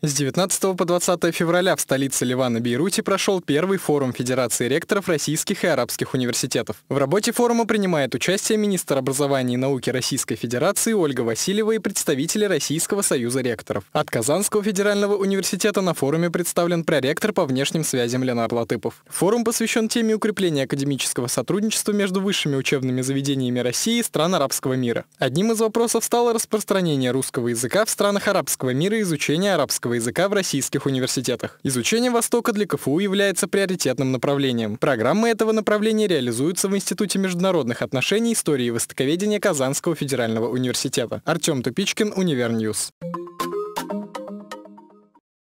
С 19 по 20 февраля в столице Ливана Бейруте прошел первый форум Федерации ректоров российских и арабских университетов. В работе форума принимает участие министр образования и науки Российской Федерации Ольга Васильева и представители Российского союза ректоров. От Казанского федерального университета на форуме представлен проректор по внешним связям Ленар Латыпов. Форум посвящен теме укрепления академического сотрудничества между высшими учебными заведениями России и стран арабского мира. Одним из вопросов стало распространение русского языка в странах арабского мира и изучение арабского русского языка в российских университетах. Изучение Востока для КФУ является приоритетным направлением. Программы этого направления реализуются в Институте международных отношений истории и востоковедения Казанского федерального университета. Артем Тупичкин, Универньюз. Thank